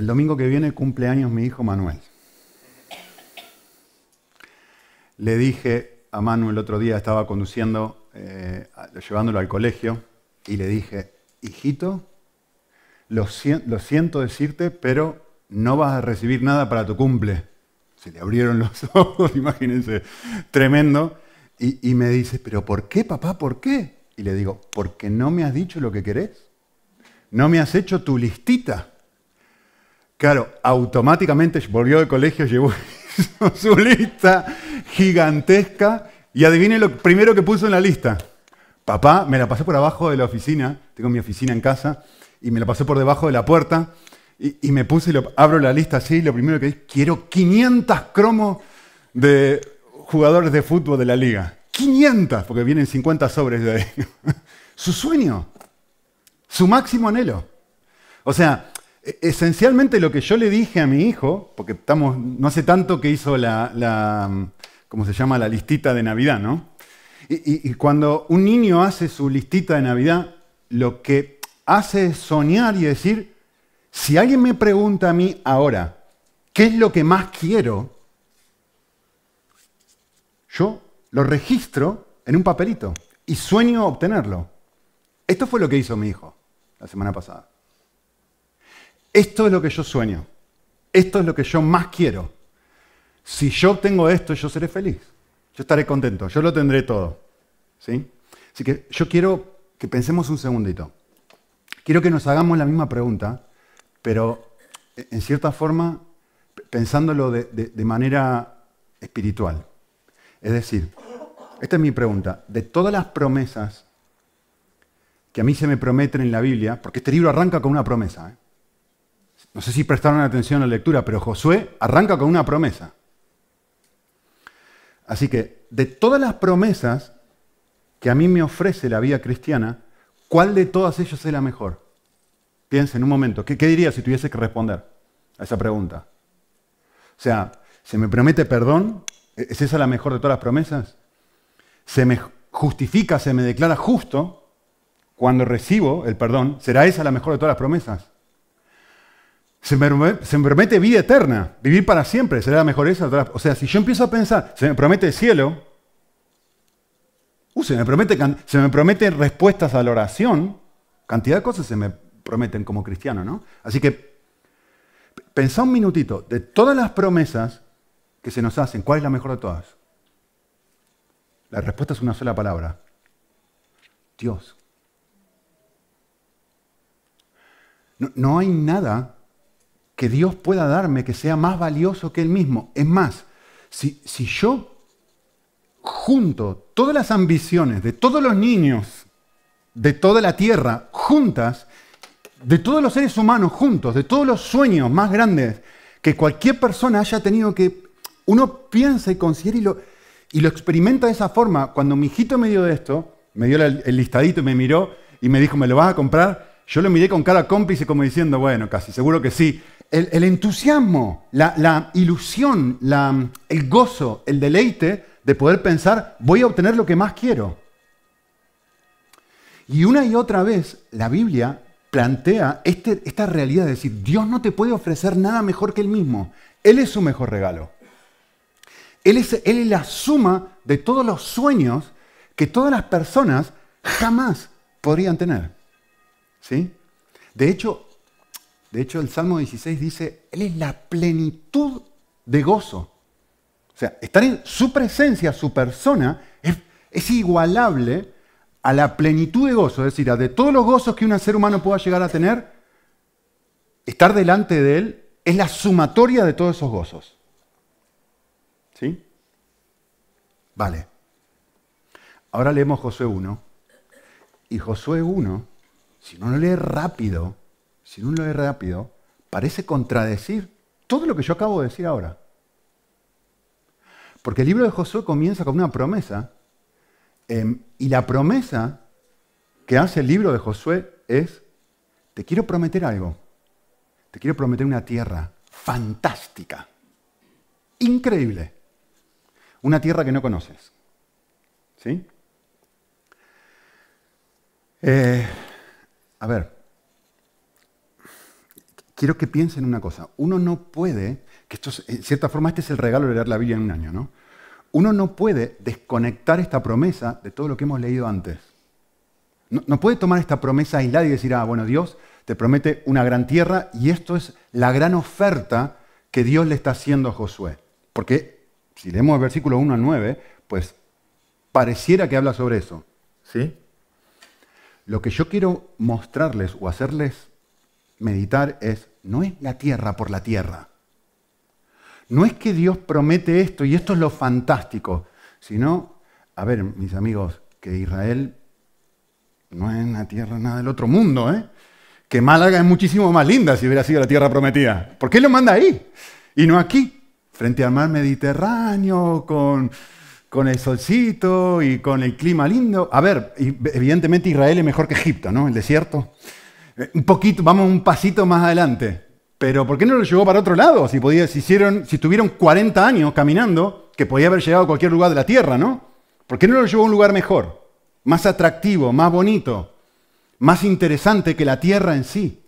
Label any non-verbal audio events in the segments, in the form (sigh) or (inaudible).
el domingo que viene cumpleaños mi hijo Manuel. Le dije a Manuel el otro día, estaba conduciendo, eh, llevándolo al colegio, y le dije, hijito, lo, siento decirte, pero no vas a recibir nada para tu cumple. Se le abrieron los (laughs) ojos, imagínense, tremendo. Y, y, me dice, pero ¿por qué, papá? ¿Por qué? Y le digo, porque no me has dicho lo que querés. No me has hecho tu listita. Claro, automáticamente volvió del colegio, llevó (laughs) su lista gigantesca y adivine lo primero que puso en la lista. Papá, me la pasé por abajo de la oficina, tengo mi oficina en casa, y me la pasé por debajo de la puerta y, me puse, y abro la lista así y lo primero que dije, quiero 500 cromos de jugadores de fútbol de la liga. 500, porque vienen 50 sobres de ahí. (laughs) Su sueño, su máximo anhelo. O sea, e-, esencialmente lo que yo le dije a mi hijo, porque estamos, no hace tanto que hizo la, mm, se llama? La listita de Navidad, ¿no? Y, y, cuando un niño hace su listita de Navidad, lo que hace es soñar y decir, si alguien me pregunta a mí ahora, ¿qué es lo que más quiero? Yo lo registro en un papelito y sueño obtenerlo. Esto fue lo que hizo mi hijo la semana pasada esto es lo que yo sueño, esto es lo que yo más quiero. Si yo tengo esto, yo seré feliz, yo estaré contento, yo lo tendré todo. ¿sí? Así que yo quiero que pensemos un segundito. Quiero que nos hagamos la misma pregunta, pero eh, en cierta forma pensándolo de, de manera espiritual. Es decir, esta es mi pregunta. De todas las promesas que a mí se me prometen en la Biblia, porque este libro arranca con una promesa, ¿eh? No sé si prestaron atención a la lectura, pero Josué arranca con una promesa. Así que, de todas las promesas que a mí me ofrece la vida cristiana, ¿cuál de todas ellas es la mejor? en un momento, ¿qué, qué diría si tuviese que responder a esa pregunta? O sea, ¿se me promete perdón? ¿Es esa la mejor de todas las promesas? ¿Se me justifica, se me declara justo cuando recibo el perdón? ¿Será esa la mejor de todas las promesas? se me, promete vida eterna, vivir para siempre, será la mejor esa. O sea, si yo empiezo a pensar, se me promete el cielo, uh, se, me promete, se me prometen respuestas a la oración, cantidad de cosas se me prometen como cristiano, ¿no? Así que pensá un minutito, de todas las promesas que se nos hacen, ¿cuál es la mejor de todas? La respuesta es una sola palabra, Dios. no hay nada que Dios pueda darme, que sea más valioso que Él mismo. Es más, si, si yo junto todas las ambiciones de todos los niños de toda la tierra juntas, de todos los seres humanos juntos, de todos los sueños más grandes que cualquier persona haya tenido que uno piensa y considera y lo, y lo experimenta de esa forma. Cuando mi hijito me dio esto, me dio el, el listadito y me miró y me dijo, ¿me lo vas a comprar? Yo lo miré con cara cómplice como diciendo, bueno, casi seguro que sí el, entusiasmo, la, ilusión, el gozo, el deleite de poder pensar, voy a obtener lo que más quiero. Y una y otra vez la Biblia plantea este, esta realidad de decir, Dios no te puede ofrecer nada mejor que Él mismo. Él es su mejor regalo. Él es, él es la suma de todos los sueños que todas las personas jamás podrían tener. ¿Sí? De hecho, de hecho, el Salmo 16 dice, Él es la plenitud de gozo. O sea, estar en su presencia, su persona, es, igualable a la plenitud de gozo. Es decir, a de todos los gozos que un ser humano pueda llegar a tener, estar delante de Él es la sumatoria de todos esos gozos. ¿Sí? Vale. Ahora leemos Josué 1. Y Josué 1, si uno lo lee rápido, si no lo lee rápido, parece contradecir todo lo que yo acabo de decir ahora. Porque el libro de Josué comienza con una promesa, em, y la promesa que hace el libro de Josué es, te quiero prometer algo, te quiero prometer una tierra fantástica, increíble, una tierra que no conoces. ¿Sí? Eh, a ver, quiero que piensen una cosa. Uno no puede, que esto en cierta forma este es el regalo de leer la Biblia en un año, ¿no? Uno no puede desconectar esta promesa de todo lo que hemos leído antes. No, puede tomar esta promesa aislada y decir, ah, bueno, Dios te promete una gran tierra y esto es la gran oferta que Dios le está haciendo a Josué. Porque si leemos el versículo 1 al 9, pues pareciera que habla sobre eso. ¿Sí? Lo que yo quiero mostrarles o hacerles meditar es no es la tierra por la tierra. No es que Dios promete esto y esto es lo fantástico, sino, a ver, mis amigos, que Israel no es una tierra nada del otro mundo, ¿eh? que Málaga es muchísimo más linda si hubiera sido la tierra prometida. ¿Por qué lo manda ahí y no aquí, frente al mar Mediterráneo, con, con el solcito y con el clima lindo? A ver, evidentemente Israel es mejor que Egipto, ¿no? El desierto. Eh, un poquito, vamos un pasito más adelante. Pero ¿por qué no lo llevó para otro lado? Si, podía, hicieron, si 40 años caminando, que podía haber llegado a cualquier lugar de la Tierra, ¿no? ¿Por qué no lo llevó a un lugar mejor? Más atractivo, más bonito, más interesante que la Tierra en sí.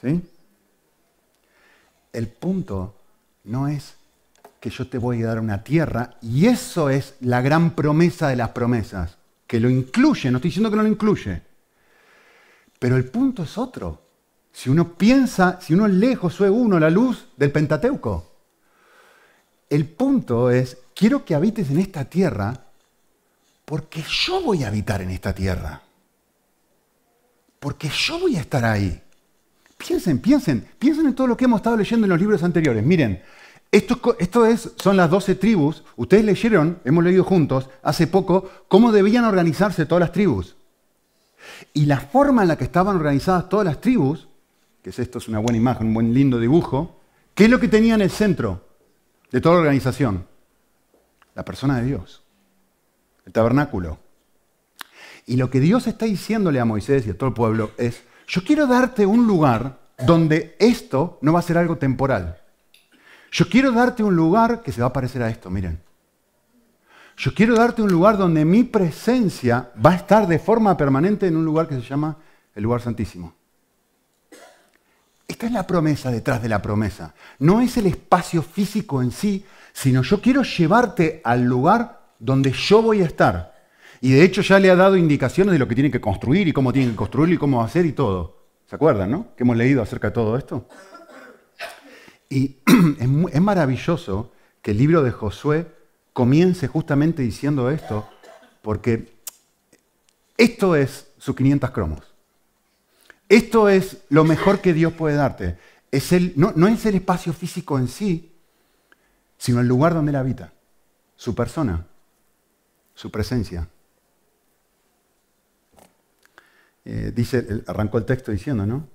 ¿Sí? El punto no es que yo te voy a dar una tierra, y eso es la gran promesa de las promesas, que lo incluye, no estoy diciendo que no lo incluye, pero el punto es otro. Si uno piensa, si uno lee Josué 1, la luz del Pentateuco, el punto es, quiero que habites en esta tierra porque yo voy a habitar en esta tierra. Porque yo voy a estar ahí. Piensen, piensen, piensen en todo lo que hemos estado leyendo en los libros anteriores. Miren, esto, esto es, son las doce tribus. Ustedes leyeron, hemos leído juntos, hace poco, cómo debían organizarse todas las tribus. Y la forma en la que estaban organizadas todas las tribus, que es esto es una buena imagen, un buen lindo dibujo, ¿qué es lo que tenía en el centro de toda la organización? La persona de Dios, el tabernáculo. Y lo que Dios está diciéndole a Moisés y a todo el pueblo es, yo quiero darte un lugar donde esto no va a ser algo temporal. Yo quiero darte un lugar que se va a parecer a esto, miren. Yo quiero darte un lugar donde mi presencia va a estar de forma permanente en un lugar que se llama el lugar santísimo. Esta es la promesa detrás de la promesa. No es el espacio físico en sí, sino yo quiero llevarte al lugar donde yo voy a estar. Y de hecho ya le ha dado indicaciones de lo que tiene que construir y cómo tiene que construirlo y cómo hacer y todo. ¿Se acuerdan, no? Que hemos leído acerca de todo esto. Y (clears throat) es maravilloso que el libro de Josué comience justamente diciendo esto, porque esto es sus 500 cromos. Esto es lo mejor que Dios puede darte. Es no, es el espacio físico en sí, sino el lugar donde Él habita, su persona, su presencia. Eh, dice, arrancó el texto diciendo, ¿no?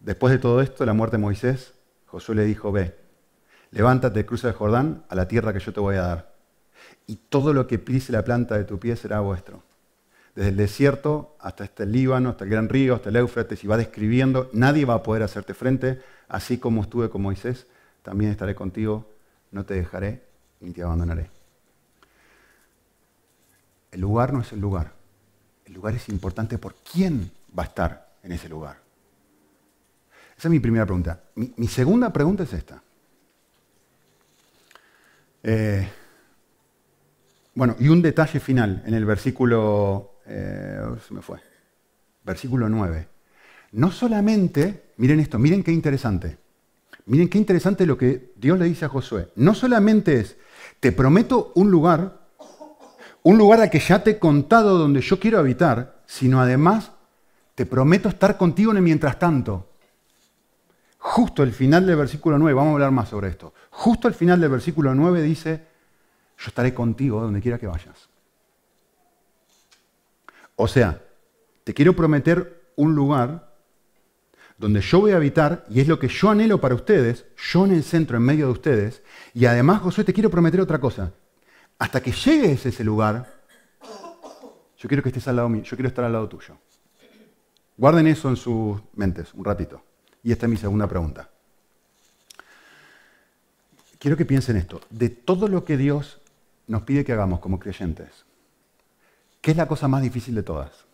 Después de todo esto, la muerte de Moisés, Josué le dijo, ve, levántate, cruza el Jordán a la tierra que yo te voy a dar y todo lo que pise la planta de tu pie será vuestro. Desde el desierto hasta este Líbano, hasta el gran río, hasta el Éufrates, y va describiendo, nadie va a poder hacerte frente, así como estuve con Moisés, también estaré contigo, no te dejaré ni te abandonaré. El lugar no es el lugar, el lugar es importante por quién va a estar en ese lugar. Esa es mi primera pregunta. Mi, segunda pregunta es esta. Eh, bueno, y un detalle final en el versículo, eh, se me fue, versículo 9. No solamente, miren esto, miren qué interesante, miren qué interesante lo que Dios le dice a Josué. No solamente es, te prometo un lugar, un lugar al que ya te he contado donde yo quiero habitar, sino además te prometo estar contigo en el mientras tanto. Justo al final del versículo 9, vamos a hablar más sobre esto, justo al final del versículo 9 dice, yo estaré contigo donde quiera que vayas. O sea, te quiero prometer un lugar donde yo voy a habitar y es lo que yo anhelo para ustedes, yo en el centro, en medio de ustedes. Y además, José, te quiero prometer otra cosa. Hasta que llegues a ese lugar, yo quiero que estés al lado mío, yo quiero estar al lado tuyo. Guarden eso en sus mentes un ratito. Y esta es mi segunda pregunta. Quiero que piensen esto. De todo lo que Dios nos pide que hagamos como creyentes. ¿Qué es la cosa más difícil de todas?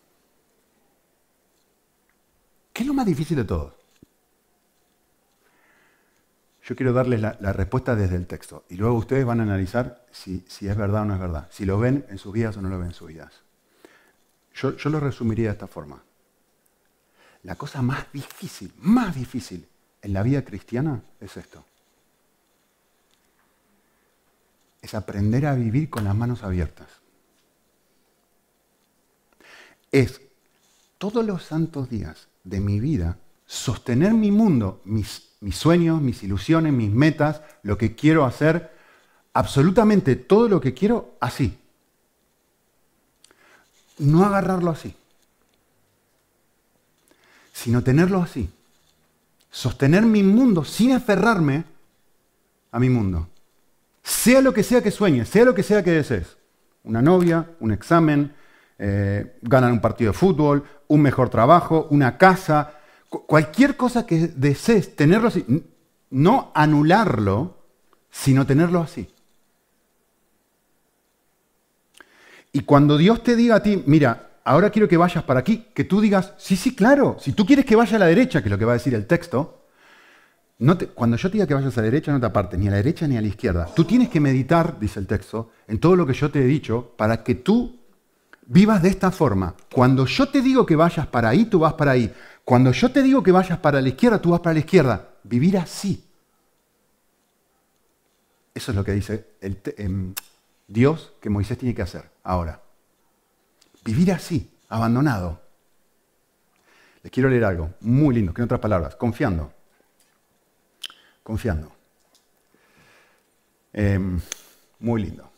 ¿Qué es lo más difícil de todo? Yo quiero darles la, respuesta desde el texto y luego ustedes van a analizar si, es verdad o no es verdad, si lo ven en sus vidas o no lo ven en sus vidas. yo lo resumiría de esta forma. La cosa más difícil, más difícil en la vida cristiana es esto. es aprender a vivir con las manos abiertas. Es todos los santos días de mi vida sostener mi mundo, mis, sueños, mis ilusiones, mis metas, lo que quiero hacer, absolutamente todo lo que quiero así. No agarrarlo así, sino tenerlo así. Sostener mi mundo sin aferrarme a mi mundo. Sea lo que sea que sueñes, sea lo que sea que desees. Una novia, un examen, eh, ganar un partido de fútbol, un mejor trabajo, una casa, cualquier cosa que desees, tenerlo así. No anularlo, sino tenerlo así. Y cuando Dios te diga a ti, mira, ahora quiero que vayas para aquí, que tú digas, sí, sí, claro, si tú quieres que vaya a la derecha, que es lo que va a decir el texto, cuando yo te diga que vayas a la derecha, no te apartes, ni a la derecha ni a la izquierda. Tú tienes que meditar, dice el texto, en todo lo que yo te he dicho, para que tú vivas de esta forma. Cuando yo te digo que vayas para ahí, tú vas para ahí. Cuando yo te digo que vayas para la izquierda, tú vas para la izquierda. Vivir así. Eso es lo que dice el, em, Dios que Moisés tiene que hacer ahora. Vivir así, abandonado. Les quiero leer algo muy lindo, que en otras palabras, confiando confiando. Em, muy lindo.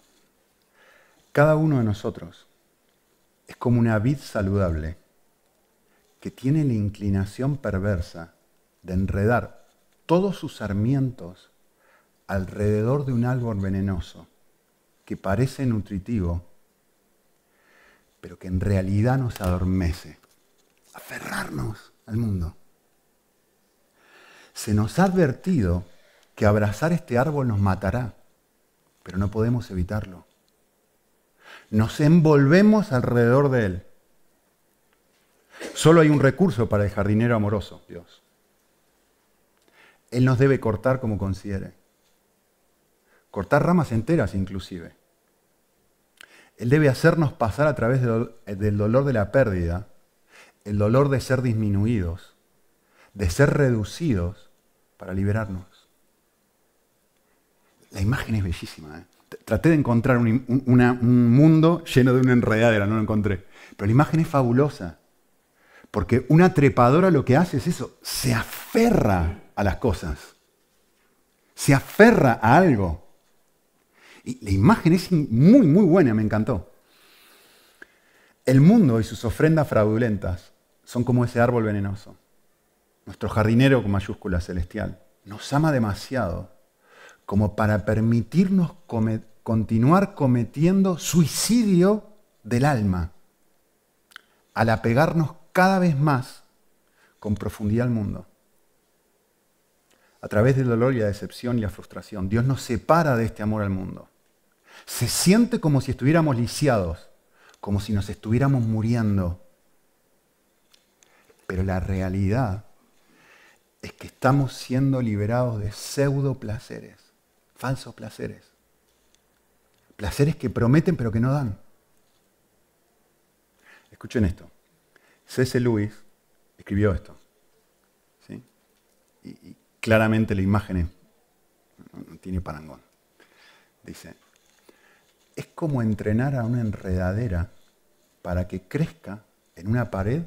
Cada uno de nosotros es como una vid saludable que tiene la inclinación perversa de enredar todos sus sarmientos alrededor de un árbol venenoso que parece nutritivo, pero que en realidad nos adormece. Aferrarnos al mundo se nos ha advertido que abrazar este árbol nos matará, pero no podemos evitarlo. Nos envolvemos alrededor de él. Solo hay un recurso para el jardinero amoroso, Dios. Él nos debe cortar como considere. Cortar ramas enteras inclusive. Él debe hacernos pasar a través del dolor de la pérdida, el dolor de ser disminuidos, de ser reducidos para liberarnos. La imagen es bellísima. ¿eh? Traté de encontrar un, un mundo lleno de una enredadera, no lo encontré. Pero la imagen es fabulosa. Porque una trepadora lo que hace es eso, se aferra a las cosas. Se aferra a algo. Y la imagen es muy, muy buena, me encantó. El mundo y sus ofrendas fraudulentas son como ese árbol venenoso nuestro jardinero con mayúscula celestial, nos ama demasiado como para permitirnos continuar cometiendo suicidio del alma al apegarnos cada vez más con profundidad al mundo. A través del dolor y la decepción y la frustración, Dios nos separa de este amor al mundo. Se siente como si estuviéramos lisiados, como si nos estuviéramos muriendo. Pero la realidad es que estamos siendo liberados de pseudo placeres, falsos placeres. Placeres que prometen pero que no dan. Escuchen esto. C.C. Lewis escribió esto. ¿sí? Y, claramente la imagen no tiene parangón. Dice, es como entrenar a una enredadera para que crezca en una pared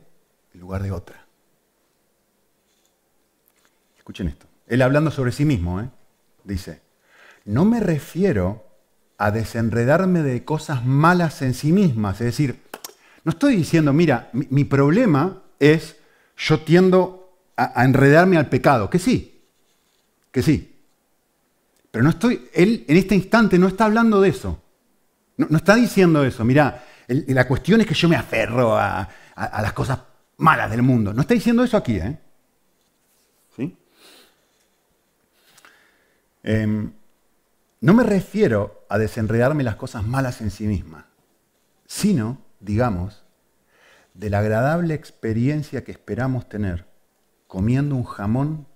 en lugar de otra. Escuchen esto. Él hablando sobre sí mismo, ¿eh? dice, no me refiero a desenredarme de cosas malas en sí mismas. Es decir, no estoy diciendo, mira, mi, problema es yo tiendo a, enredarme al pecado, que sí, que sí. Pero no estoy, él en este instante no está hablando de eso. No, está diciendo eso. Mira, la cuestión es que yo me aferro a, a las cosas malas del mundo. No está diciendo eso aquí, ¿eh? Em, no me refiero a desenredarme las cosas malas en sí misma, sino, digamos, de la agradable experiencia que esperamos tener comiendo un jamón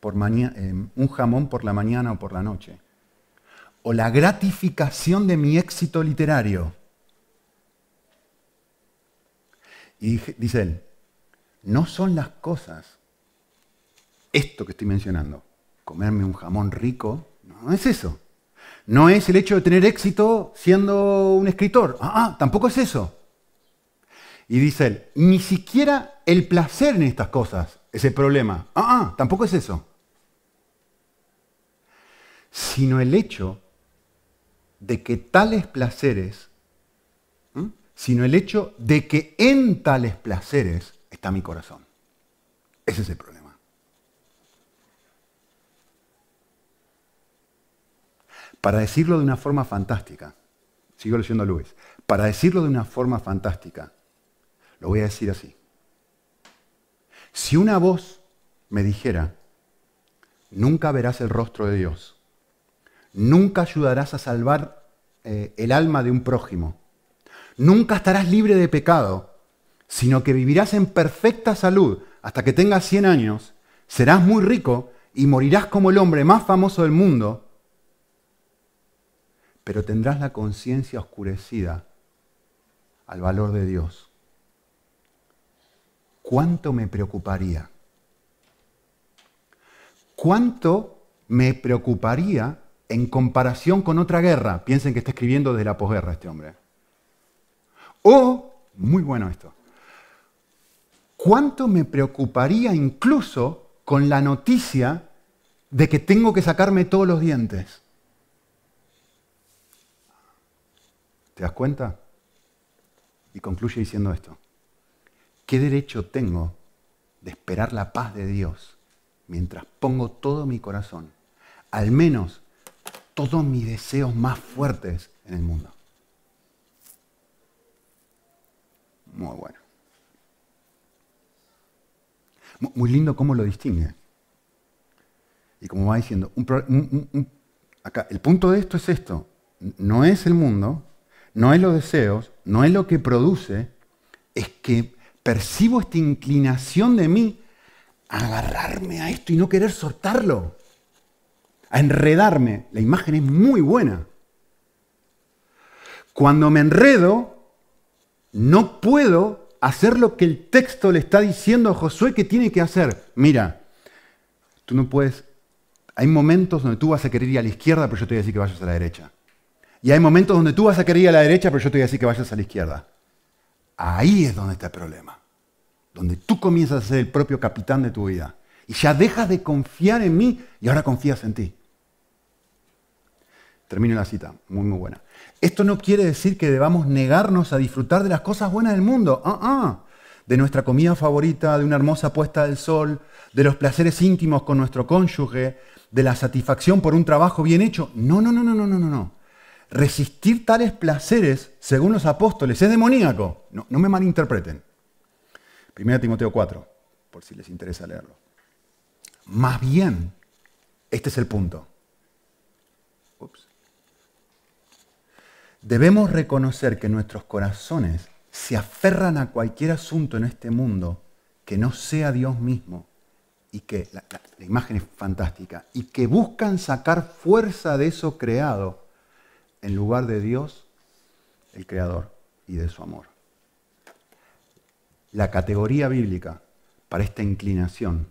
por, em, un jamón por la mañana o por la noche, o la gratificación de mi éxito literario. Y dice él, no son las cosas, esto que estoy mencionando, comerme un jamón rico. No, es eso. No es el hecho de tener éxito siendo un escritor. Ah, ah, tampoco es eso. Y dice él, ni siquiera el placer en estas cosas es el problema. Ah, ah tampoco es eso. Sino el hecho de que tales placeres, sino el hecho de que en tales placeres está mi corazón. Ese es el problema. Para decirlo de una forma fantástica, sigo leyendo a Luis, para decirlo de una forma fantástica, lo voy a decir así. Si una voz me dijera, nunca verás el rostro de Dios, nunca ayudarás a salvar eh, el alma de un prójimo, nunca estarás libre de pecado, sino que vivirás en perfecta salud hasta que tengas 100 años, serás muy rico y morirás como el hombre más famoso del mundo, pero tendrás la conciencia oscurecida al valor de Dios. ¿Cuánto me preocuparía? ¿Cuánto me preocuparía en comparación con otra guerra? Piensen que está escribiendo desde la posguerra este hombre. O, muy bueno esto, ¿cuánto me preocuparía incluso con la noticia de que tengo que sacarme todos los dientes? ¿Te das cuenta? Y concluye diciendo esto. ¿Qué derecho tengo de esperar la paz de Dios mientras pongo todo mi corazón, al menos todos mis deseos más fuertes en el mundo? Muy bueno. Muy lindo cómo lo distingue. Y como va diciendo, acá, el punto de esto es esto. No es el mundo, no es los deseos, no es lo que produce, es que percibo esta inclinación de mí a agarrarme a esto y no querer soltarlo, a enredarme. La imagen es muy buena. Cuando me enredo, no puedo hacer lo que el texto le está diciendo a Josué que tiene que hacer. Mira, tú no puedes... Hay momentos donde tú vas a querer ir a la izquierda, pero yo te voy a decir que vayas a la derecha. Y hay momentos donde tú vas a querer ir a la derecha, pero yo te voy a decir que vayas a la izquierda. Ahí es donde está el problema. Donde tú comienzas a ser el propio capitán de tu vida. Y ya dejas de confiar en mí y ahora confías en ti. Termino la cita, muy muy buena. Esto no quiere decir que debamos negarnos a disfrutar de las cosas buenas del mundo. Ah, ah. De nuestra comida favorita, de una hermosa puesta del sol, de los placeres íntimos con nuestro cónyuge, de la satisfacción por un trabajo bien hecho. No, no, no, no, no, no, no. Resistir tales placeres, según los apóstoles, es demoníaco. No, me malinterpreten. Primera Timoteo 4, por si les interesa leerlo. Más bien, este es el punto. Debemos reconocer que nuestros corazones se aferran a cualquier asunto en este mundo que no sea Dios mismo y que, la imagen es fantástica, y que buscan sacar fuerza de eso creado en lugar de Dios, el Creador, y de su amor. La categoría bíblica para esta inclinación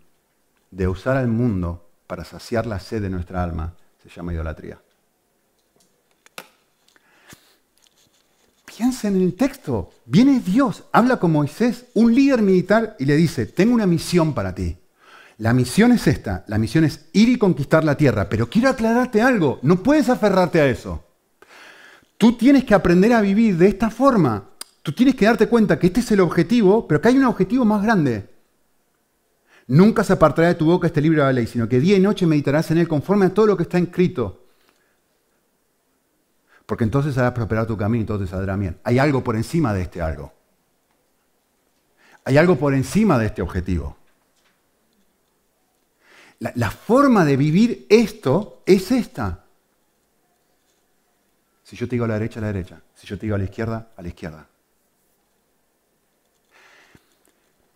de usar al mundo para saciar la sed de nuestra alma se llama idolatría. Piensen en el texto. Viene Dios, habla con Moisés, un líder militar, y le dice, tengo una misión para ti. La misión es esta, la misión es ir y conquistar la tierra, pero quiero aclararte algo, no puedes aferrarte a eso. Tú tienes que aprender a vivir de esta forma. Tú tienes que darte cuenta que este es el objetivo, pero que hay un objetivo más grande. Nunca se apartará de tu boca este libro de la ley, sino que día y noche meditarás en él conforme a todo lo que está escrito. Porque entonces harás prosperar tu camino y todo te saldrá bien. Hay algo por encima de este algo. Hay algo por encima de este objetivo. la forma de vivir esto es esta. Si yo te digo a la derecha, a la derecha. Si yo te digo a la izquierda, a la izquierda.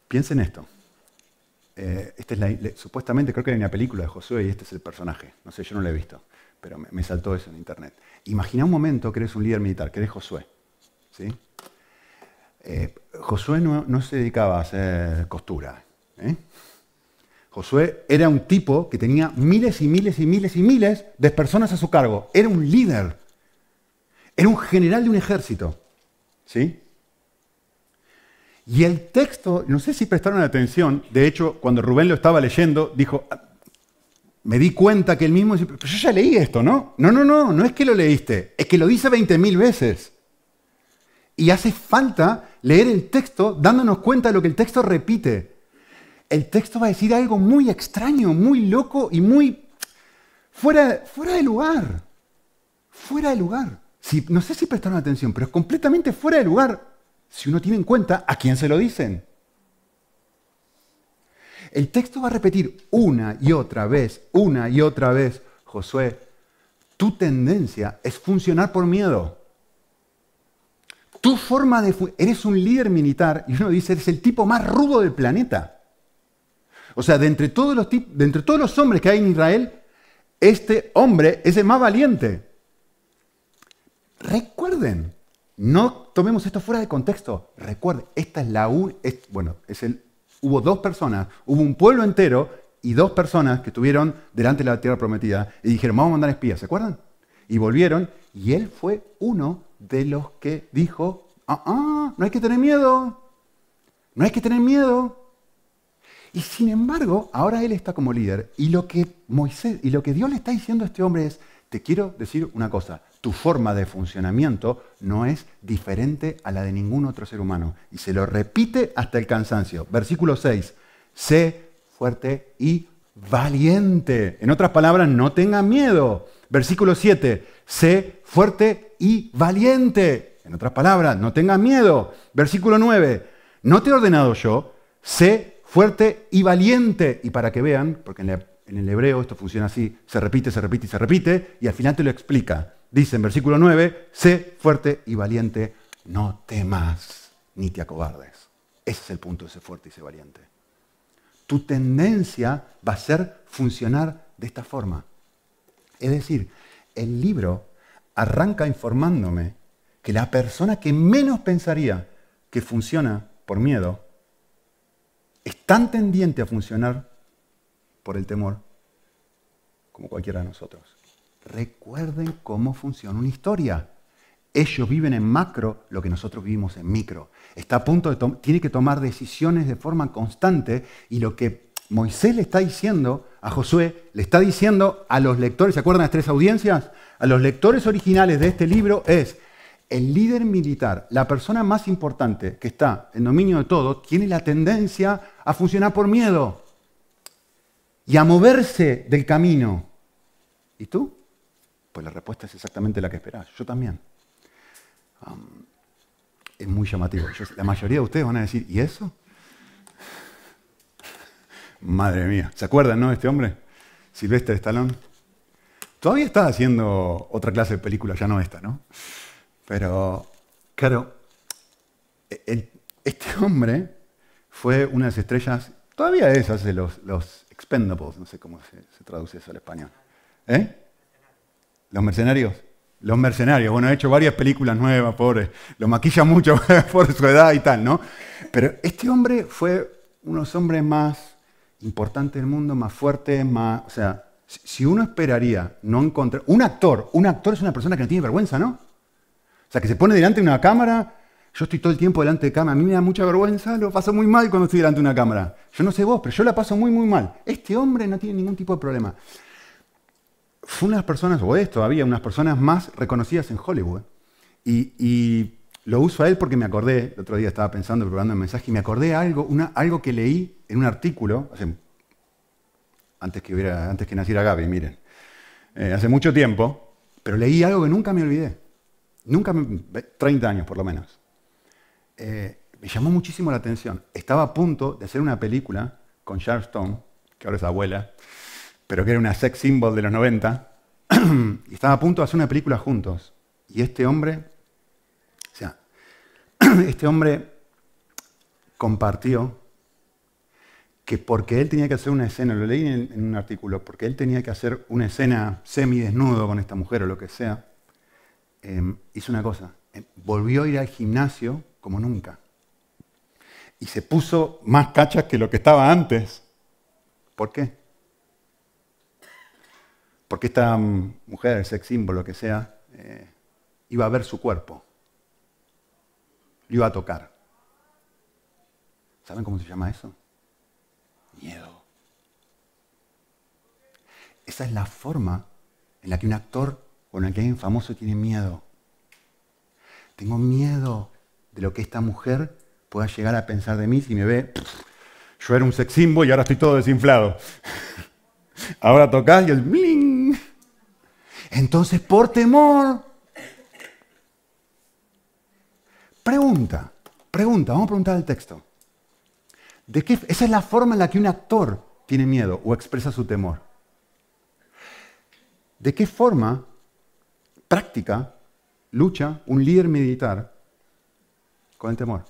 Piensen esto. Eh, es supuestamente creo que en una película de Josué y este es el personaje. No sé, yo no lo he visto, pero me, saltó eso en internet. Imagina un momento que eres un líder militar, que eres Josué. ¿sí? Eh, Josué no, se dedicaba a hacer costura. ¿eh? Josué era un tipo que tenía miles y miles y miles y miles de personas a su cargo. Era un líder. Era un general de un ejército. ¿Sí? Y el texto, no sé si prestaron atención, de hecho, cuando Rubén lo estaba leyendo, dijo, ah, me di cuenta que él mismo dice, yo ya leí esto, ¿no? No, no, no, no es que lo leíste, es que lo dice 20.000 veces. Y hace falta leer el texto dándonos cuenta de lo que el texto repite. El texto va a decir algo muy extraño, muy loco y muy fuera, fuera de lugar. Fuera de lugar no sé si prestaron atención, pero es completamente fuera de lugar si uno tiene en cuenta a quién se lo dicen. El texto va a repetir una y otra vez, una y otra vez, Josué, tu tendencia es funcionar por miedo. Tu forma de... Eres un líder militar y uno dice, eres el tipo más rudo del planeta. O sea, de entre todos los, de entre todos los hombres que hay en Israel, este hombre es el más valiente recuerden, no tomemos esto fuera de contexto. Recuerden, esta es la u, bueno, es el, hubo dos personas, hubo un pueblo entero y dos personas que estuvieron delante de la tierra prometida y dijeron, vamos a mandar espías, ¿se acuerdan? Y volvieron y él fue uno de los que dijo, ah, ah no hay que tener miedo, no hay que tener miedo. Y sin embargo, ahora él está como líder y lo que Moisés y lo que Dios le está diciendo a este hombre es, te quiero decir una cosa, tu forma de funcionamiento no es diferente a la de ningún otro ser humano. Y se lo repite hasta el cansancio. Versículo 6, sé fuerte y valiente. En otras palabras, no tenga miedo. Versículo 7, sé fuerte y valiente. En otras palabras, no tenga miedo. Versículo 9, no te he ordenado yo, sé fuerte y valiente. Y para que vean, porque en la en el hebreo esto funciona así, se repite, se repite y se repite, y al final te lo explica. Dice en versículo 9, sé fuerte y valiente, no temas ni te acobardes. Ese es el punto de ser fuerte y ser valiente. Tu tendencia va a ser funcionar de esta forma. Es decir, el libro arranca informándome que la persona que menos pensaría que funciona por miedo es tan tendiente a funcionar por el temor, como cualquiera de nosotros. Recuerden cómo funciona una historia. Ellos viven en macro lo que nosotros vivimos en micro. Está a punto de tiene que tomar decisiones de forma constante y lo que Moisés le está diciendo a Josué, le está diciendo a los lectores, ¿se acuerdan las tres audiencias? A los lectores originales de este libro es, el líder militar, la persona más importante que está en dominio de todo, tiene la tendencia a funcionar por miedo y a moverse del camino. ¿Y tú? Pues la respuesta es exactamente la que esperaba Yo también. Um, es muy llamativo. la mayoría de ustedes van a decir, ¿y eso? (laughs) Madre mía. ¿Se acuerdan, no, de este hombre? Silvestre Stallone. Todavía está haciendo otra clase de película, ya no esta, ¿no? Pero, claro, e, este hombre fue una de las estrellas, todavía es, hace los expendables, no sé cómo se, traduce eso al español. ¿Eh? Los mercenarios. Los mercenarios. Bueno, ha he hecho varias películas nuevas, pobre. Lo maquilla mucho (laughs) por su edad y tal, ¿no? Pero este hombre fue uno de los hombres más importantes del mundo, más fuerte, más... O sea, si uno esperaría no encontrar... Un actor, un actor es una persona que no tiene vergüenza, ¿no? O sea, que se pone delante de una cámara yo estoy todo el tiempo delante de cámara. A mí me da mucha vergüenza, lo paso muy mal cuando estoy delante de una cámara. Yo no sé vos, pero yo la paso muy, muy mal. Este hombre no tiene ningún tipo de problema. Fue las personas, o es todavía, unas personas más reconocidas en Hollywood. Y, lo uso a él porque me acordé, el otro día estaba pensando, probando el mensaje, y me acordé algo, algo que leí en un artículo, antes, que naciera Gaby, miren, eh, hace mucho tiempo, pero leí algo que nunca me olvidé. Nunca, me, 30 años por lo menos. Eh, me llamó muchísimo la atención. Estaba a punto de hacer una película con Stone, que ahora es abuela, pero que era una sex symbol de los 90, (clears throat) y estaba a punto de hacer una película juntos. Y este hombre, o sea, (clears throat) este hombre compartió que porque él tenía que hacer una escena, lo leí en, un artículo, porque él tenía que hacer una escena semidesnudo con esta mujer o lo que sea, eh, hizo una cosa, eh, volvió a ir al gimnasio como nunca. Y se puso más cachas que lo que estaba antes. ¿Por qué? Porque esta mujer, el sex símbolo que sea, eh, iba a ver su cuerpo. Lo iba a tocar. ¿Saben cómo se llama eso? Miedo. Esa es la forma en la que un actor o en la que alguien famoso tiene miedo. Tengo miedo de lo que esta mujer pueda llegar a pensar de mí si me ve. Yo era un seximbo y ahora estoy todo desinflado. (laughs) Ahora tocas y el bling. Entonces, por temor. Pregunta, pregunta, vamos a preguntar al texto. ¿De qué? Esa es la forma en la que un actor tiene miedo o expresa su temor. ¿De qué forma práctica lucha un líder militar con el temor?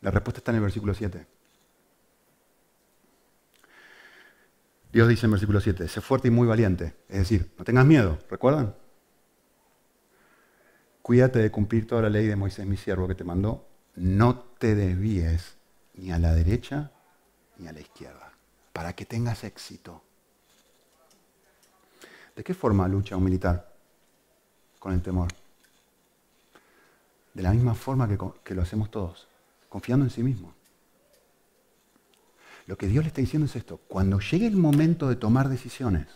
La respuesta está en el versículo 7. Dios dice en el versículo 7, sé fuerte y muy valiente. Es decir, no tengas miedo, ¿recuerdan? Cuídate de cumplir toda la ley de Moisés, mi siervo, que te mandó. No te desvíes ni a la derecha ni a la izquierda, para que tengas éxito. ¿De qué forma lucha un militar con el temor? de la misma forma que, lo hacemos todos, confiando en sí mismo. Lo que Dios le está diciendo es esto, cuando llegue el momento de tomar decisiones,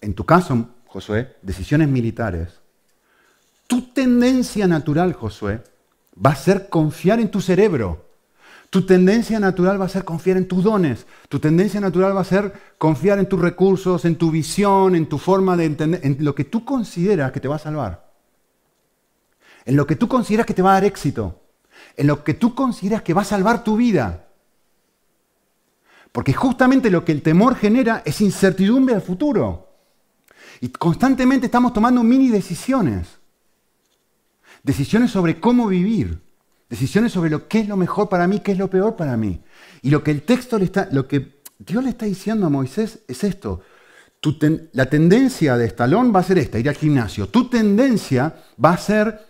en tu caso, Josué, decisiones militares, tu tendencia natural, Josué, va a ser confiar en tu cerebro. Tu tendencia natural va a ser confiar en tus dones. Tu tendencia natural va a ser confiar en tus recursos, en tu visión, en tu forma de entender, en lo que tú consideras que te va a salvar en lo que tú consideras que te va a dar éxito, en lo que tú consideras que va a salvar tu vida. Porque justamente lo que el temor genera es incertidumbre al futuro. Y constantemente estamos tomando mini decisiones. Decisiones sobre cómo vivir. Decisiones sobre lo que es lo mejor para mí, qué es lo peor para mí. Y lo que el texto le está, lo que Dios le está diciendo a Moisés es esto. la tendencia de Estalón va a ser esta, ir al gimnasio. Tu tendencia va a ser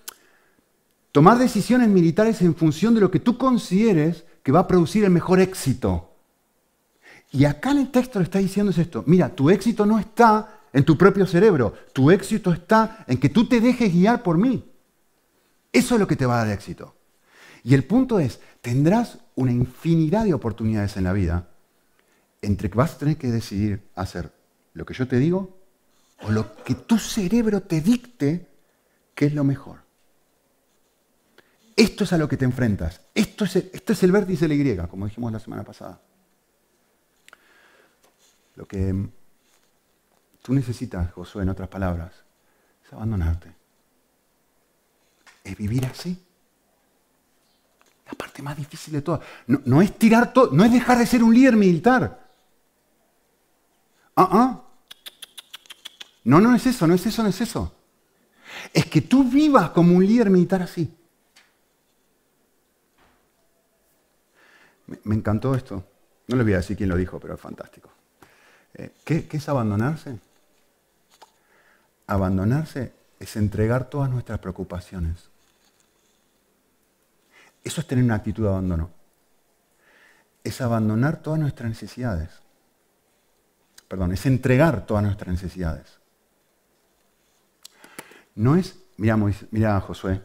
Tomar decisiones militares en función de lo que tú consideres que va a producir el mejor éxito. Y acá en el texto le está diciendo es esto, mira, tu éxito no está en tu propio cerebro, tu éxito está en que tú te dejes guiar por mí. Eso es lo que te va a dar éxito. Y el punto es, tendrás una infinidad de oportunidades en la vida entre que vas a tener que decidir hacer lo que yo te digo o lo que tu cerebro te dicte que es lo mejor. Esto es a lo que te enfrentas. Esto es el, este es el vértice de la Y, como dijimos la semana pasada. Lo que tú necesitas, Josué, en otras palabras, es abandonarte. Es vivir así. La parte más difícil de todas. No, es tirar todo, no es dejar de ser un líder militar. Ah, ah. No, no es eso, no es eso, no es eso. Es que tú vivas como un líder militar así. Me encantó esto. No les voy a decir quién lo dijo, pero es fantástico. Eh, ¿Qué, es abandonarse? Abandonarse es entregar todas nuestras preocupaciones. Eso es tener una actitud de abandono. Es abandonar todas nuestras necesidades. Perdón, es entregar todas nuestras necesidades. No es, mira, mira Josué,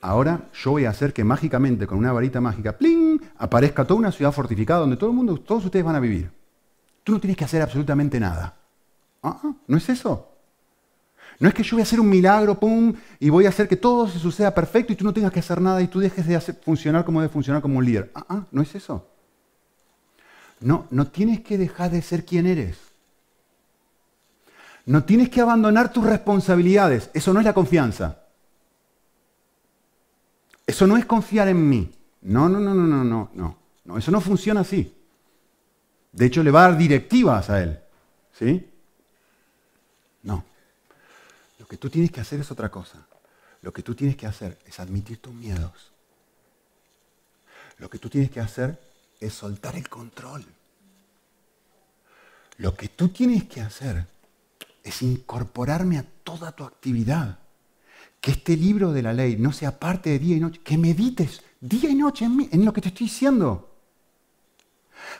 ahora yo voy a hacer que mágicamente con una varita mágica, ¡pling! aparezca toda una ciudad fortificada donde todo el mundo, todos ustedes van a vivir. Tú no tienes que hacer absolutamente nada. Ah, ¿Ah? ¿No es eso? No es que yo voy a hacer un milagro, pum, y voy a hacer que todo se suceda perfecto y tú no tengas que hacer nada y tú dejes de funcionar como debe funcionar como un líder. Ah, ah, no es eso. No, no tienes que dejar de ser quien eres. No tienes que abandonar tus responsabilidades. Eso no es la confianza. Eso no es confiar en mí. No, no, no, no, no, no, no. No, eso no funciona así. De hecho, le va a dar directivas a él. ¿Sí? No. Lo que tú tienes que hacer es otra cosa. Lo que tú tienes que hacer es admitir tus miedos. Lo que tú tienes que hacer es soltar el control. Lo que tú tienes que hacer es incorporarme a toda tu actividad. Que este libro de la ley no sea parte de día y noche. Que medites día y noche en, lo que te estoy diciendo.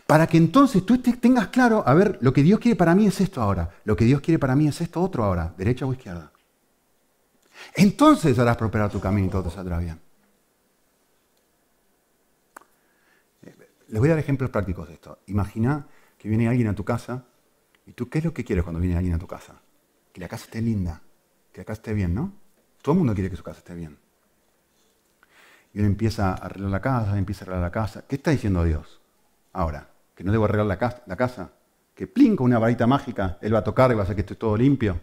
Para que entonces tú tengas claro, a ver, lo que Dios quiere para mí es esto ahora, lo que Dios quiere para mí es esto otro ahora, derecha o izquierda. Entonces harás prosperar tu camino y todo te saldrá bien. Les voy a dar ejemplos prácticos de esto. Imagina que viene alguien a tu casa y tú, ¿qué es lo que quieres cuando viene alguien a tu casa? Que la casa esté linda, que la casa esté bien, ¿no? Todo el mundo quiere que su casa esté bien y uno empieza a arreglar la casa, empieza a arreglar la casa. ¿Qué está diciendo Dios? Ahora, que no debo arreglar la casa, que plinco una varita mágica, él va a tocar y va a hacer que esté todo limpio.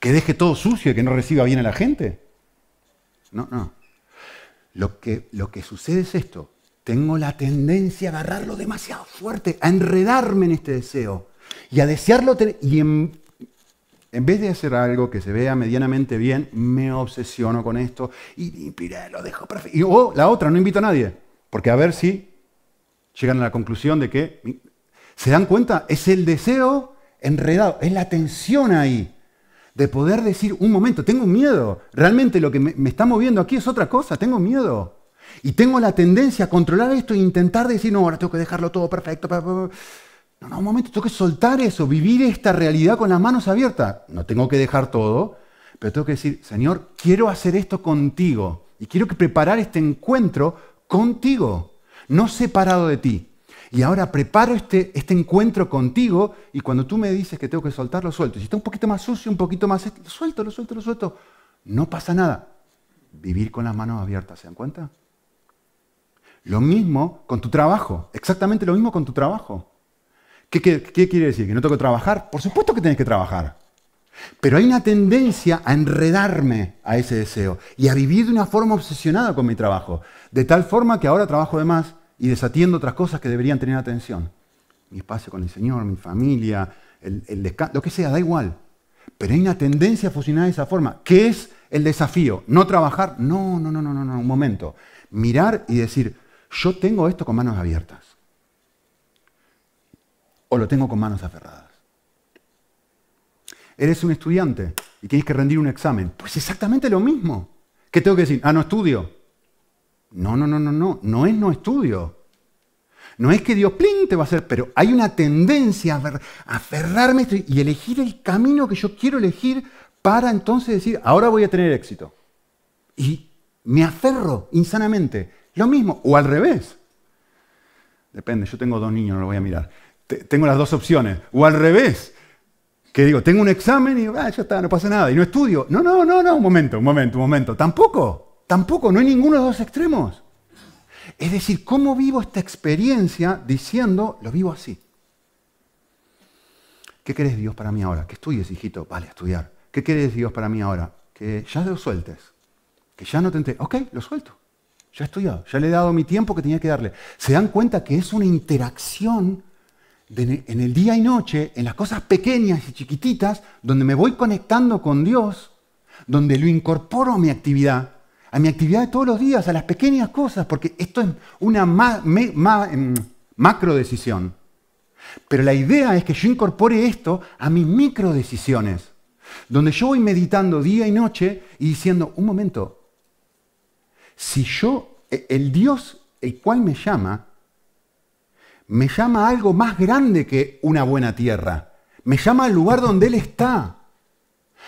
Que deje todo sucio y que no reciba bien a la gente. No, no. Lo que, lo que sucede es esto. Tengo la tendencia a agarrarlo demasiado fuerte, a enredarme en este deseo y a desearlo y en en vez de hacer algo que se vea medianamente bien, me obsesiono con esto y, lo dejo perfecto. Y la otra, no invito a nadie. Porque a ver si llegan a la conclusión de que, ¿se dan cuenta? Es el deseo enredado, es la tensión ahí de poder decir, un momento, tengo miedo, realmente lo que me, me, está moviendo aquí es otra cosa, tengo miedo. Y tengo la tendencia a controlar esto e intentar decir, no, ahora tengo que dejarlo todo perfecto. No, no, un momento, tengo que soltar eso, vivir esta realidad con las manos abiertas. No tengo que dejar todo, pero tengo que decir, Señor, quiero hacer esto contigo y quiero que preparar este encuentro contigo, no separado de ti. Y ahora preparo este, este encuentro contigo y cuando tú me dices que tengo que soltar, lo suelto. Si está un poquito más sucio, un poquito más... Este, lo suelto, lo suelto, lo suelto. No pasa nada. Vivir con las manos abiertas, ¿se dan cuenta? Lo mismo con tu trabajo, exactamente lo mismo con tu trabajo. ¿Qué, quiere decir? ¿Que no tengo que trabajar? Por supuesto que tenés que trabajar. Pero hay una tendencia a enredarme a ese deseo y a vivir de una forma obsesionada con mi trabajo. De tal forma que ahora trabajo de más y desatiendo otras cosas que deberían tener atención. Mi espacio con el Señor, mi familia, el, descanso, lo que sea, da igual. Pero hay una tendencia a fusionar de esa forma. ¿Qué es el desafío? ¿No trabajar? No, no, no, no, no, no, un momento. Mirar y decir, yo tengo esto con manos abiertas o lo tengo con manos aferradas. Eres un estudiante y tienes que rendir un examen. Pues exactamente lo mismo. ¿Qué tengo que decir? Ah, no estudio. No, no, no, no, no. No es no estudio. No es que Dios plin te va a hacer, pero hay una tendencia a aferrarme y elegir el camino que yo quiero elegir para entonces decir, ahora voy a tener éxito. Y me aferro insanamente. Lo mismo, o al revés. Depende, yo tengo dos niños, no lo voy a mirar tengo las dos opciones. O al revés, que digo, tengo un examen y ah, ya está, no pasa nada, y no estudio. No, no, no, no, un momento, un momento, un momento. Tampoco, tampoco, no hay ninguno de los dos extremos. Es decir, ¿cómo vivo esta experiencia diciendo, lo vivo así? ¿Qué querés Dios para mí ahora? Que estudies, hijito, vale, a estudiar. ¿Qué querés Dios para mí ahora? Que ya lo sueltes, que ya no te entres. Ok, lo suelto. Ya he estudiado, ya le he dado mi tiempo que tenía que darle. Se dan cuenta que es una interacción en el día y noche, en las cosas pequeñas y chiquititas, donde me voy conectando con Dios, donde lo incorporo a mi actividad, a mi actividad de todos los días, a las pequeñas cosas, porque esto es una em, macro decisión. Pero la idea es que yo incorpore esto a mis micro decisiones, donde yo voy meditando día y noche y diciendo, un momento, si yo, e, el Dios el cual me llama, me llama a algo más grande que una buena tierra. Me llama al lugar donde Él está,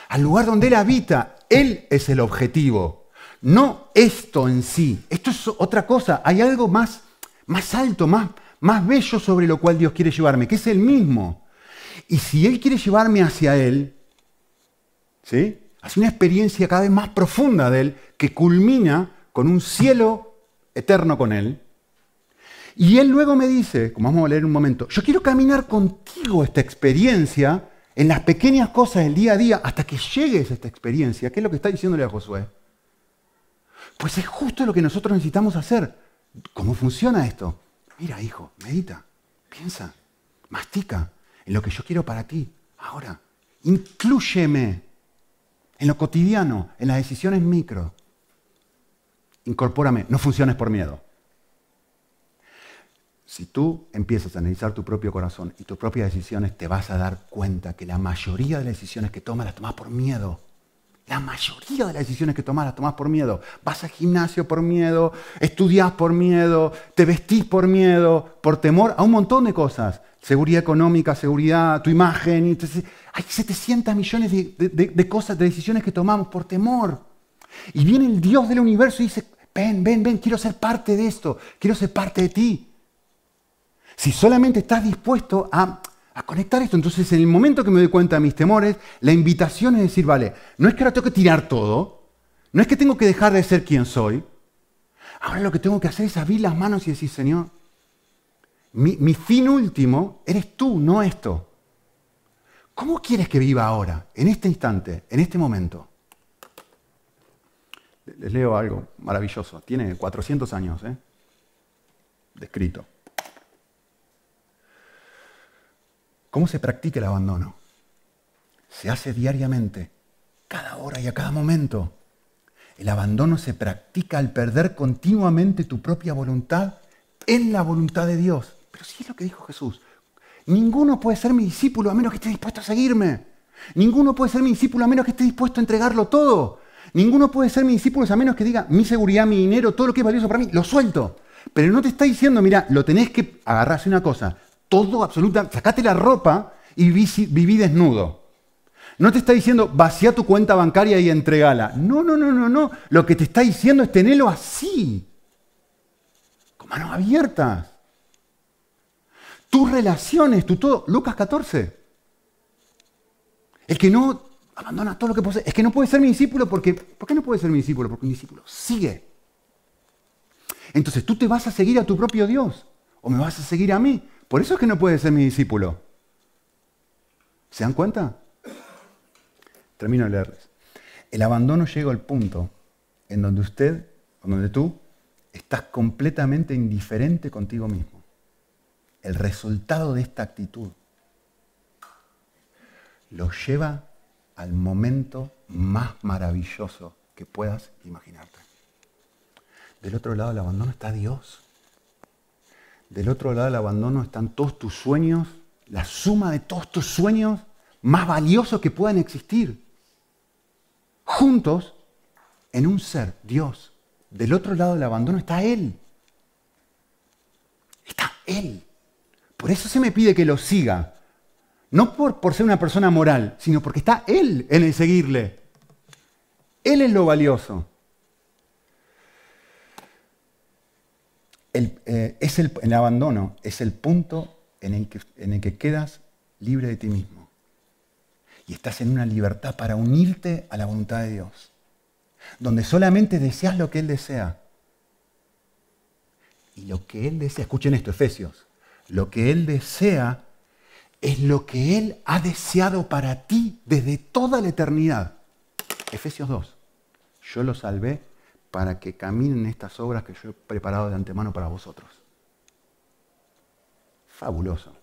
al lugar donde Él habita. Él es el objetivo, no esto en sí. Esto es otra cosa. Hay algo más, más alto, más, más bello sobre lo cual Dios quiere llevarme, que es Él mismo. Y si Él quiere llevarme hacia Él, ¿sí? una experiencia cada vez más profunda de Él, que culmina con un cielo eterno con Él, y él luego me dice, como vamos a leer un momento, yo quiero caminar contigo esta experiencia en las pequeñas cosas del día a día hasta que llegues a esta experiencia. ¿Qué es lo que está diciéndole a Josué? Pues es justo lo que nosotros necesitamos hacer. ¿Cómo funciona esto? Mira, hijo, medita, piensa, mastica en lo que yo quiero para ti, ahora. Inclúyeme en lo cotidiano, en las decisiones micro. Incorpórame, no funciones por miedo. Si tú empiezas a analizar tu propio corazón y tus propias decisiones, te vas a dar cuenta que la mayoría de las decisiones que tomas las tomas por miedo. La mayoría de las decisiones que tomas las tomas por miedo. Vas al gimnasio por miedo, estudias por miedo, te vestís por miedo, por temor a un montón de cosas. Seguridad económica, seguridad, tu imagen. hay 700 millones de, de, cosas, de decisiones que tomamos por temor. Y viene el Dios del universo y dice, ven, ven, ven, quiero ser parte de esto, quiero ser parte de ti. Si solamente estás dispuesto a, conectar esto, entonces en el momento que me doy cuenta de mis temores, la invitación es decir, vale, no es que ahora tengo que tirar todo, no es que tengo que dejar de ser quien soy, ahora lo que tengo que hacer es abrir las manos y decir, Señor, mi, mi fin último eres tú, no esto. ¿Cómo quieres que viva ahora, en este instante, en este momento? Les leo algo maravilloso. Tiene 400 años, ¿eh? Descrito. ¿Cómo se practica el abandono? Se hace diariamente, cada hora y a cada momento. El abandono se practica al perder continuamente tu propia voluntad en la voluntad de Dios. Pero sí es lo que dijo Jesús. Ninguno puede ser mi discípulo a menos que esté dispuesto a seguirme. Ninguno puede ser mi discípulo a menos que esté dispuesto a entregarlo todo. Ninguno puede ser mi discípulo a menos que diga mi seguridad, mi dinero, todo lo que es valioso para mí, lo suelto. Pero no te está diciendo, mira, lo tenés que agarrarse una cosa, todo absolutamente, sacate la ropa y viví, desnudo. No te está diciendo vacía tu cuenta bancaria y entregala. No, no, no, no, no. Lo que te está diciendo es tenerlo así, con manos abiertas. Tus relaciones, tu todo. Lucas 14. El que no abandona todo lo que posee. Es que no puede ser mi discípulo porque. ¿Por qué no puede ser mi discípulo? Porque mi discípulo sigue. Entonces tú te vas a seguir a tu propio Dios. O me vas a seguir a mí. Por eso es que no puede ser mi discípulo. ¿Se dan cuenta? Termino de leerles. El abandono llega al punto en donde usted, o donde tú, estás completamente indiferente contigo mismo. El resultado de esta actitud lo lleva al momento más maravilloso que puedas imaginarte. Del otro lado del abandono está Dios. Del otro lado del abandono están todos tus sueños, la suma de todos tus sueños más valiosos que puedan existir. Juntos en un ser, Dios. Del otro lado del abandono está Él. Está Él. Por eso se me pide que lo siga. No por, por ser una persona moral, sino porque está Él en el seguirle. Él es lo valioso. el, eh, es el, abandono es el punto en que, en el que quedas libre de ti mismo. Y estás en una libertad para unirte a la voluntad de Dios, donde solamente deseas lo que Él desea. Y lo que Él desea, escuchen esto, Efesios, lo que Él desea es lo que Él ha deseado para ti desde toda la eternidad. Efesios 2, yo lo salvé para que caminen estas obras que yo he preparado de antemano para vosotros. Fabuloso.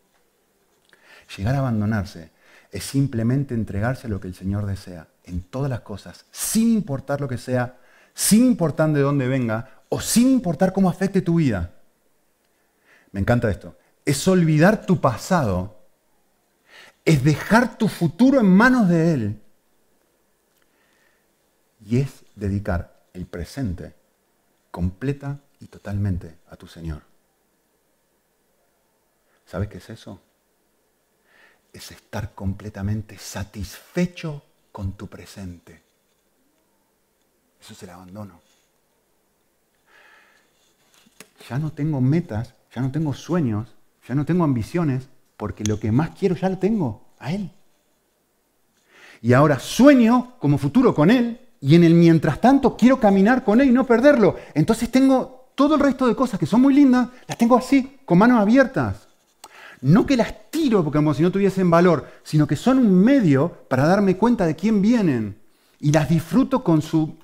Llegar a abandonarse es simplemente entregarse a lo que el Señor desea, en todas las cosas, sin importar lo que sea, sin importar de dónde venga o sin importar cómo afecte tu vida. Me encanta esto. Es olvidar tu pasado, es dejar tu futuro en manos de Él y es dedicar el presente completa y totalmente a tu Señor. ¿Sabes qué es eso? Es estar completamente satisfecho con tu presente. Eso es el abandono. Ya no tengo metas, ya no tengo sueños, ya no tengo ambiciones, porque lo que más quiero ya lo tengo, a Él. Y ahora sueño como futuro con Él, y en el mientras tanto quiero caminar con Él y no perderlo. Entonces tengo todo el resto de cosas que son muy lindas, las tengo así, con manos abiertas. No que las tiro porque como si no tuviesen valor, sino que son un medio para darme cuenta de quién vienen. Y las disfruto con su,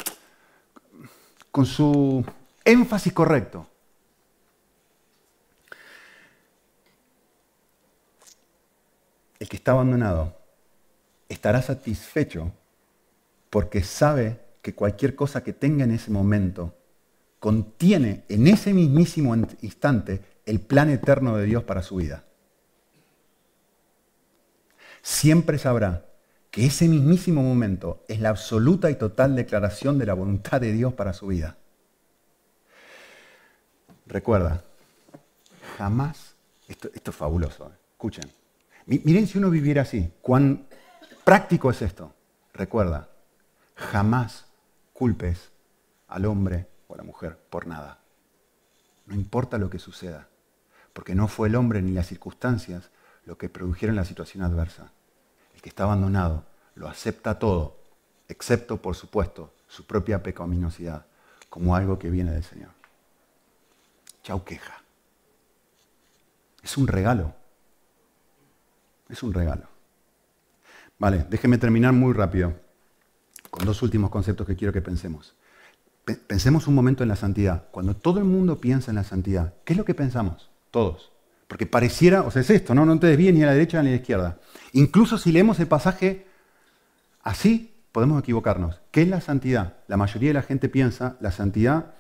con su énfasis correcto. El que está abandonado estará satisfecho porque sabe que cualquier cosa que tenga en ese momento contiene en ese mismísimo instante el plan eterno de Dios para su vida. Siempre sabrá que ese mismísimo momento es la absoluta y total declaración de la voluntad de Dios para su vida. Recuerda, jamás, esto, es fabuloso, ¿eh? escuchen, miren si uno viviera así, cuán práctico es esto. Recuerda, Jamás culpes al hombre o a la mujer por nada. No importa lo que suceda, porque no fue el hombre ni las circunstancias lo que produjeron la situación adversa. El que está abandonado lo acepta todo, excepto, por supuesto, su propia pecaminosidad, como algo que viene del Señor. Chau queja. Es un regalo. Es un regalo. Vale, déjeme terminar muy rápido con dos últimos conceptos que quiero que pensemos. Pensemos un momento en la santidad. Cuando todo el mundo piensa en la santidad, ¿qué es lo que pensamos? Todos. Porque pareciera, o sea, es esto, ¿no? No te desvíes ni a la derecha ni a la izquierda. Incluso si leemos el pasaje así, podemos equivocarnos. ¿Qué es la santidad? La mayoría de la gente piensa la santidad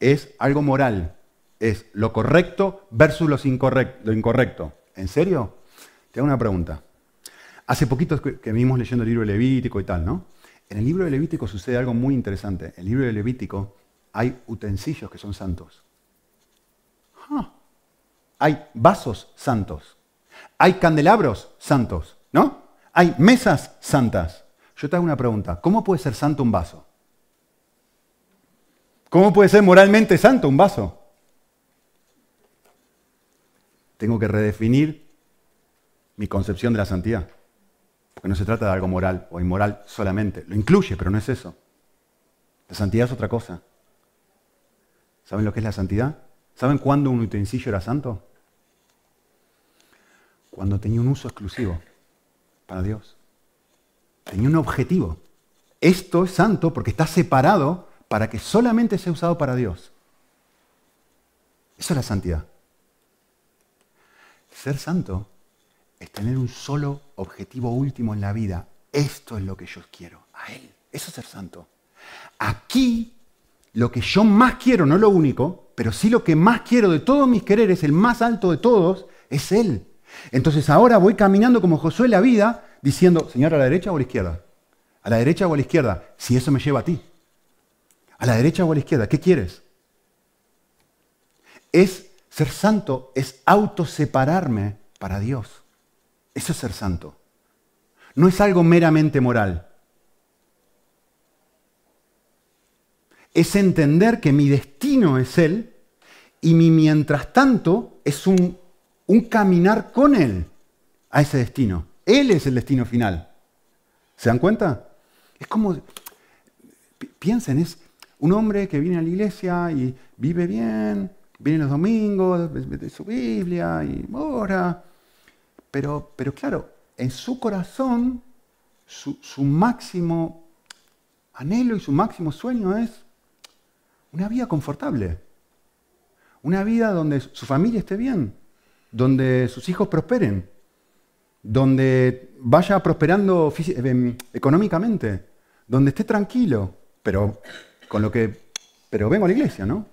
es algo moral, es lo correcto versus lo incorrecto. ¿En serio? Te hago una pregunta. Hace poquito que vimos leyendo el libro Levítico y tal, ¿no? En el libro de Levítico sucede algo muy interesante. En el libro de Levítico hay utensilios que son santos. Ah, hay vasos santos. Hay candelabros santos, ¿no? Hay mesas santas. Yo te hago una pregunta. ¿Cómo puede ser santo un vaso? ¿Cómo puede ser moralmente santo un vaso? Tengo que redefinir mi concepción de la santidad no se trata de algo moral o inmoral solamente. Lo incluye, pero no es eso. La santidad es otra cosa. ¿Saben lo que es la santidad? ¿Saben cuándo un utensilio era santo? Cuando tenía un uso exclusivo para Dios. Tenía un objetivo. Esto es santo porque está separado para que solamente sea usado para Dios. Eso es la santidad. Ser santo es tener un solo objetivo último en la vida. Esto es lo que yo quiero, a Él. Eso es ser santo. Aquí lo que yo más quiero, no lo único, pero sí lo que más quiero de todos mis quereres, el más alto de todos, es Él. Entonces ahora voy caminando como Josué en la vida, diciendo, Señor, a la derecha o a la izquierda. A la derecha o a la izquierda, si eso me lleva a ti. A la derecha o a la izquierda, ¿qué quieres? Es ser santo, es autosepararme para Dios. Eso es ser santo. No es algo meramente moral. Es entender que mi destino es Él y mi mientras tanto es un, caminar con Él a ese destino. Él es el destino final. ¿Se dan cuenta? Es como, piensen, es un hombre que viene a la iglesia y vive bien, viene los domingos, ve su Biblia y mora. Pero, claro, en su corazón, su, su máximo anhelo y su máximo sueño es una vida confortable. Una vida donde su familia esté bien, donde sus hijos prosperen, donde vaya prosperando em, económicamente, donde esté tranquilo, pero con lo que pero vengo a la iglesia, ¿no?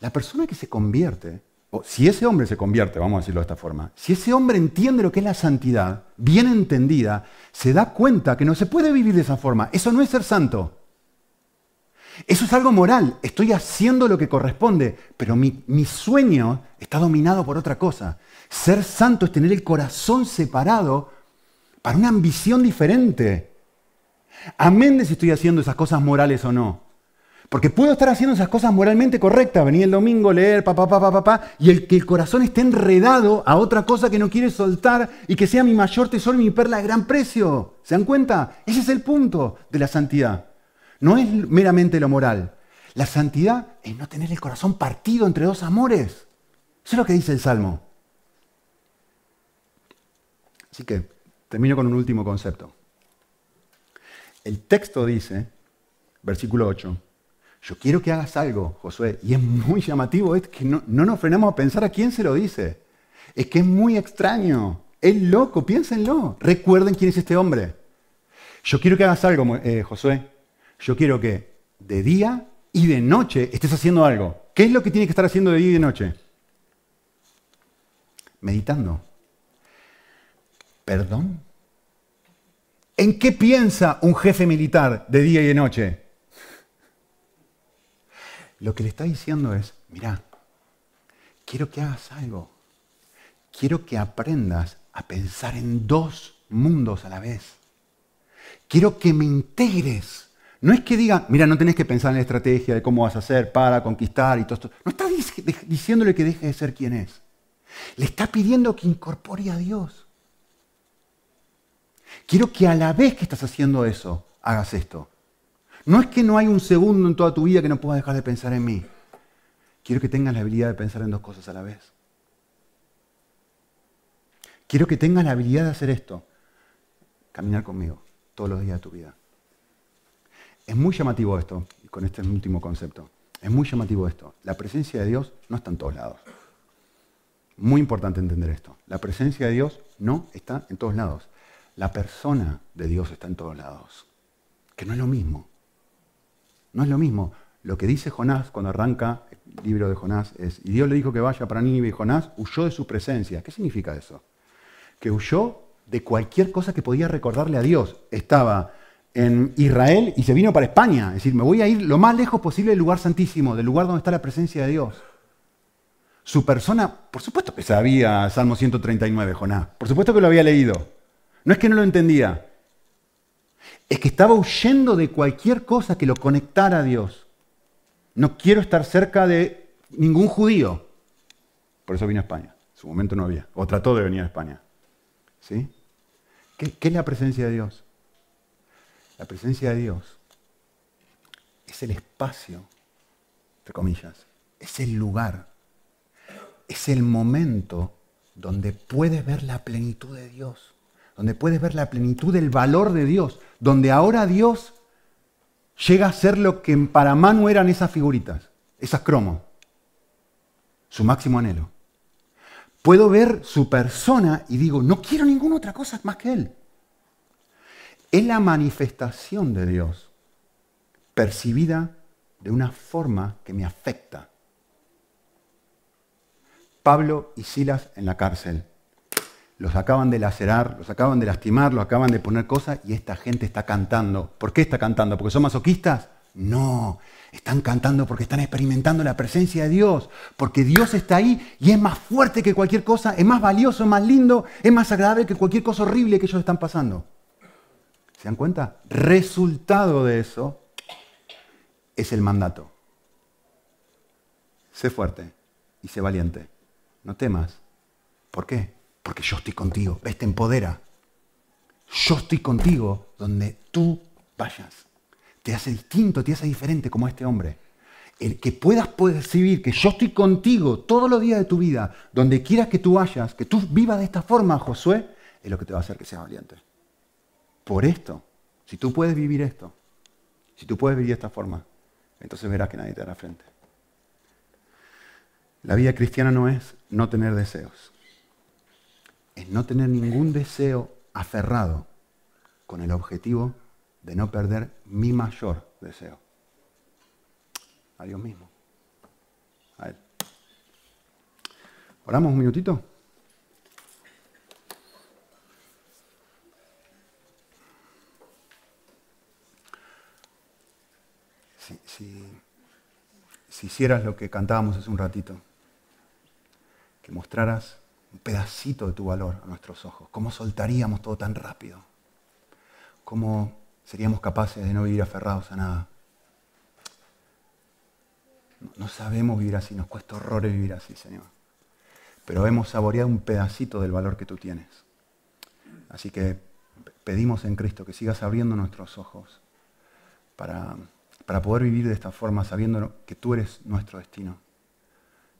La persona que se convierte si ese hombre se convierte, vamos a decirlo de esta forma, si ese hombre entiende lo que es la santidad, bien entendida, se da cuenta que no se puede vivir de esa forma. Eso no es ser santo. Eso es algo moral. Estoy haciendo lo que corresponde, pero mi, mi sueño está dominado por otra cosa. Ser santo es tener el corazón separado para una ambición diferente. Amén de si estoy haciendo esas cosas morales o no. Porque puedo estar haciendo esas cosas moralmente correctas, venir el domingo, leer, papá, papá, papá, y el que el corazón esté enredado a otra cosa que no quiere soltar y que sea mi mayor tesoro y mi perla de gran precio. ¿Se dan cuenta? Ese es el punto de la santidad. No es meramente lo moral. La santidad es no tener el corazón partido entre dos amores. Eso es lo que dice el Salmo. Así que termino con un último concepto. El texto dice, versículo 8, yo quiero que hagas algo, Josué. Y es muy llamativo, es que no, nos frenamos a pensar a quién se lo dice. Es que es muy extraño, es loco, piénsenlo. Recuerden quién es este hombre. Yo quiero que hagas algo, eh, Josué. Yo quiero que de día y de noche estés haciendo algo. ¿Qué es lo que tienes que estar haciendo de día y de noche? Meditando. ¿Perdón? ¿En qué piensa un jefe militar de día y de noche? Lo que le está diciendo es, mira, quiero que hagas algo. Quiero que aprendas a pensar en dos mundos a la vez. Quiero que me integres. No es que diga, mira, no tenés que pensar en la estrategia de cómo vas a hacer para conquistar y todo esto. No está diciéndole que deje de ser quien es. Le está pidiendo que incorpore a Dios. Quiero que a la vez que estás haciendo eso, hagas esto. No es que no hay un segundo en toda tu vida que no puedas dejar de pensar en mí. Quiero que tengas la habilidad de pensar en dos cosas a la vez. Quiero que tengas la habilidad de hacer esto. Caminar conmigo todos los días de tu vida. Es muy llamativo esto, con este último concepto. Es muy llamativo esto. La presencia de Dios no está en todos lados. Muy importante entender esto. La presencia de Dios no está en todos lados. La persona de Dios está en todos lados. Que no es lo mismo. No es lo mismo. Lo que dice Jonás cuando arranca el libro de Jonás es, y Dios le dijo que vaya para Nínive y Jonás huyó de su presencia. ¿Qué significa eso? Que huyó de cualquier cosa que podía recordarle a Dios. Estaba en Israel y se vino para España. Es decir, me voy a ir lo más lejos posible del lugar santísimo, del lugar donde está la presencia de Dios. Su persona, por supuesto que sabía Salmo 139, Jonás. Por supuesto que lo había leído. No es que no lo entendía, es que estaba huyendo de cualquier cosa que lo conectara a Dios. No quiero estar cerca de ningún judío. Por eso vino a España. En su momento no había. O trató de venir a España. ¿Sí? ¿Qué, qué es la presencia de Dios? La presencia de Dios es el espacio, entre comillas, es el lugar, es el momento donde puedes ver la plenitud de Dios donde puedes ver la plenitud del valor de Dios, donde ahora Dios llega a ser lo que para Manu eran esas figuritas, esas cromos, su máximo anhelo. Puedo ver su persona y digo, no quiero ninguna otra cosa más que Él. Es la manifestación de Dios, percibida de una forma que me afecta. Pablo y Silas en la cárcel los acaban de lacerar, los acaban de lastimar, los acaban de poner cosas y esta gente está cantando. ¿Por qué está cantando? ¿Porque son masoquistas? No, están cantando porque están experimentando la presencia de Dios, porque Dios está ahí y es más fuerte que cualquier cosa, es más valioso, es más lindo, es más agradable que cualquier cosa horrible que ellos están pasando. ¿Se dan cuenta? Resultado de eso es el mandato. Sé fuerte y sé valiente. No temas. ¿Por qué? porque yo estoy contigo. ¿Ves? Te empodera. Yo estoy contigo donde tú vayas. Te hace distinto, te hace diferente como este hombre. El que puedas percibir que yo estoy contigo todos los días de tu vida, donde quieras que tú vayas, que tú vivas de esta forma, Josué, es lo que te va a hacer que seas valiente. Por esto, si tú puedes vivir esto, si tú puedes vivir de esta forma, entonces verás que nadie te hará frente. La vida cristiana no es no tener deseos es no tener ningún deseo aferrado con el objetivo de no perder mi mayor deseo. A Dios mismo. A Él. ¿Oramos un minutito? Si, si hicieras lo que cantábamos hace un ratito, que mostraras un pedacito de tu valor a nuestros ojos. ¿Cómo soltaríamos todo tan rápido? ¿Cómo seríamos capaces de no vivir aferrados a nada? No sabemos vivir así, nos cuesta horror vivir así, Señor. Pero hemos saboreado un pedacito del valor que tú tienes. Así que pedimos en Cristo que sigas abriendo nuestros ojos para, para poder vivir de esta forma, sabiendo que tú eres nuestro destino.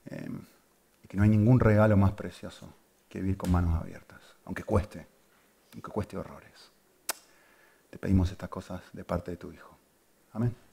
Em, que no hay ningún regalo más precioso que vivir con manos abiertas, aunque cueste, aunque cueste horrores. Te pedimos estas cosas de parte de tu Hijo. Amén.